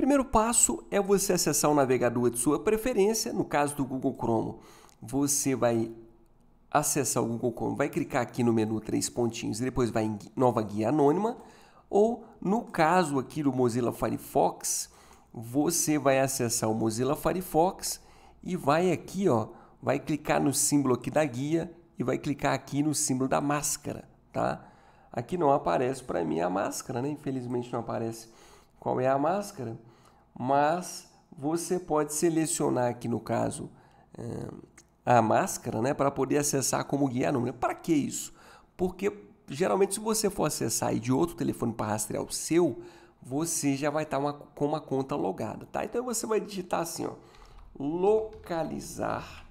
Primeiro passo é você acessar o navegador de sua preferência, no caso do Google Chrome, você vai acessar o Google Chrome, vai clicar aqui no menu três pontinhos e depois vai em nova guia anônima, ou no caso aqui do Mozilla Firefox, você vai acessar o Mozilla Firefox e vai aqui, ó, vai clicar no símbolo aqui da guia e vai clicar aqui no símbolo da máscara, tá? Aqui não aparece para mim a máscara, né? Infelizmente não aparece qual é a máscara mas você pode selecionar aqui no caso eh, a máscara, né, para poder acessar como guia número. Para que isso? Porque geralmente se você for acessar de outro telefone para rastrear o seu, você já vai estar tá com uma conta logada, tá? Então você vai digitar assim, ó, localizar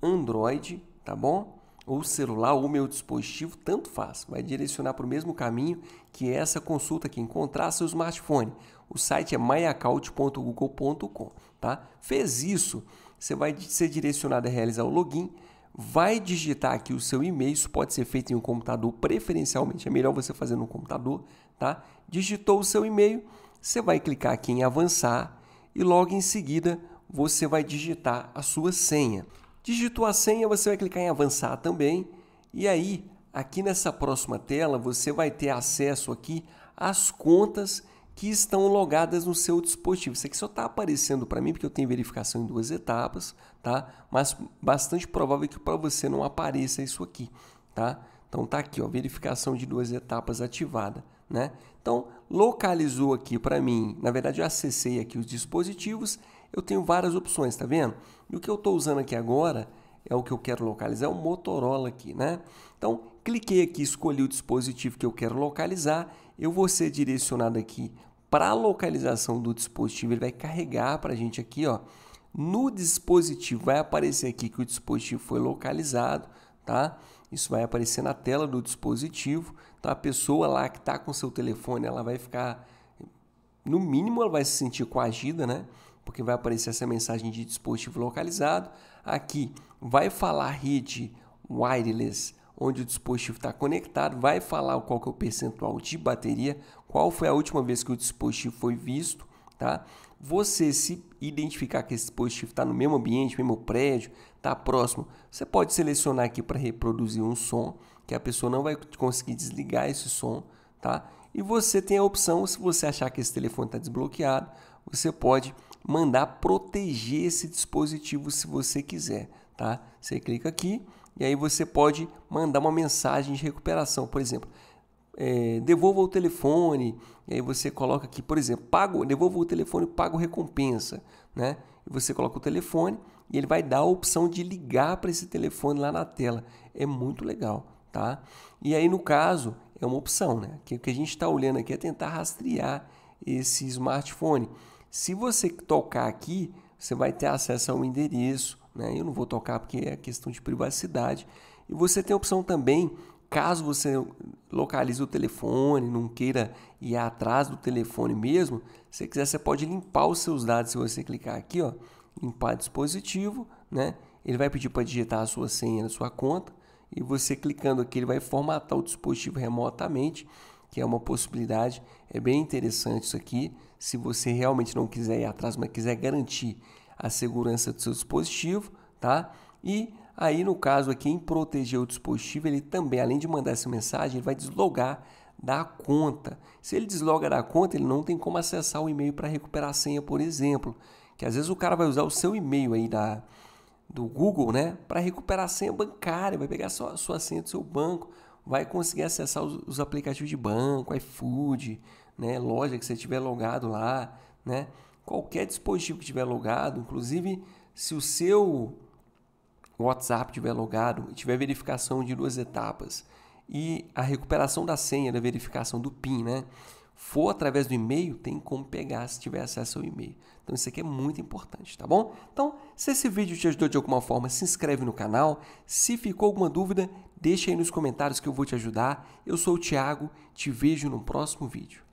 Android, tá bom? ou celular ou meu dispositivo, tanto faz, vai direcionar para o mesmo caminho que essa consulta aqui, encontrar seu smartphone. O site é myaccount.google.com, tá? Fez isso, você vai ser direcionado a realizar o login, vai digitar aqui o seu e-mail, isso pode ser feito em um computador, preferencialmente é melhor você fazer no computador, tá? Digitou o seu e-mail, você vai clicar aqui em avançar e logo em seguida você vai digitar a sua senha. Digitou a senha, você vai clicar em avançar também. E aí, aqui nessa próxima tela, você vai ter acesso aqui às contas que estão logadas no seu dispositivo. Isso aqui só está aparecendo para mim porque eu tenho verificação em duas etapas, tá? Mas bastante provável que para você não apareça isso aqui, tá? Então tá aqui, ó, verificação de duas etapas ativada, né? Então localizou aqui para mim, na verdade eu acessei aqui os dispositivos eu tenho várias opções, tá vendo? E o que eu estou usando aqui agora é o que eu quero localizar, é o Motorola aqui, né? Então, cliquei aqui, escolhi o dispositivo que eu quero localizar, eu vou ser direcionado aqui para a localização do dispositivo, ele vai carregar para a gente aqui, ó, no dispositivo, vai aparecer aqui que o dispositivo foi localizado, tá? Isso vai aparecer na tela do dispositivo, Então A pessoa lá que está com seu telefone, ela vai ficar, no mínimo, ela vai se sentir coagida, né? porque vai aparecer essa mensagem de dispositivo localizado. Aqui vai falar rede wireless, onde o dispositivo está conectado, vai falar qual que é o percentual de bateria, qual foi a última vez que o dispositivo foi visto, tá? Você se identificar que esse dispositivo está no mesmo ambiente, mesmo prédio, está próximo, você pode selecionar aqui para reproduzir um som, que a pessoa não vai conseguir desligar esse som, tá? E você tem a opção, se você achar que esse telefone está desbloqueado, você pode mandar proteger esse dispositivo se você quiser, tá? Você clica aqui e aí você pode mandar uma mensagem de recuperação, por exemplo, é, devolva o telefone, e aí você coloca aqui, por exemplo, pago, devolva o telefone, pago recompensa, né? E você coloca o telefone e ele vai dar a opção de ligar para esse telefone lá na tela. É muito legal, tá? E aí no caso é uma opção, né? Que o que a gente está olhando aqui é tentar rastrear esse smartphone. Se você tocar aqui, você vai ter acesso ao endereço, né? Eu não vou tocar porque é questão de privacidade. E você tem a opção também, caso você localize o telefone, não queira ir atrás do telefone mesmo, se quiser você pode limpar os seus dados se você clicar aqui, ó, limpar dispositivo, né? Ele vai pedir para digitar a sua senha na sua conta e você clicando aqui ele vai formatar o dispositivo remotamente que é uma possibilidade. É bem interessante isso aqui. Se você realmente não quiser ir atrás, mas quiser garantir a segurança do seu dispositivo, tá? E aí, no caso aqui, em proteger o dispositivo, ele também, além de mandar essa mensagem, ele vai deslogar da conta. Se ele desloga da conta, ele não tem como acessar o e-mail para recuperar a senha, por exemplo. Que às vezes o cara vai usar o seu e-mail aí da, do Google, né? Para recuperar a senha bancária, vai pegar a sua, a sua senha do seu banco vai conseguir acessar os, os aplicativos de banco, iFood, né, loja que você tiver logado lá, né, qualquer dispositivo que tiver logado, inclusive se o seu WhatsApp tiver logado e tiver verificação de duas etapas e a recuperação da senha da verificação do PIN, né, for através do e-mail, tem como pegar se tiver acesso ao e-mail. Então isso aqui é muito importante, tá bom? Então se esse vídeo te ajudou de alguma forma, se inscreve no canal. Se ficou alguma dúvida, deixa aí nos comentários que eu vou te ajudar. Eu sou o Thiago, te vejo no próximo vídeo.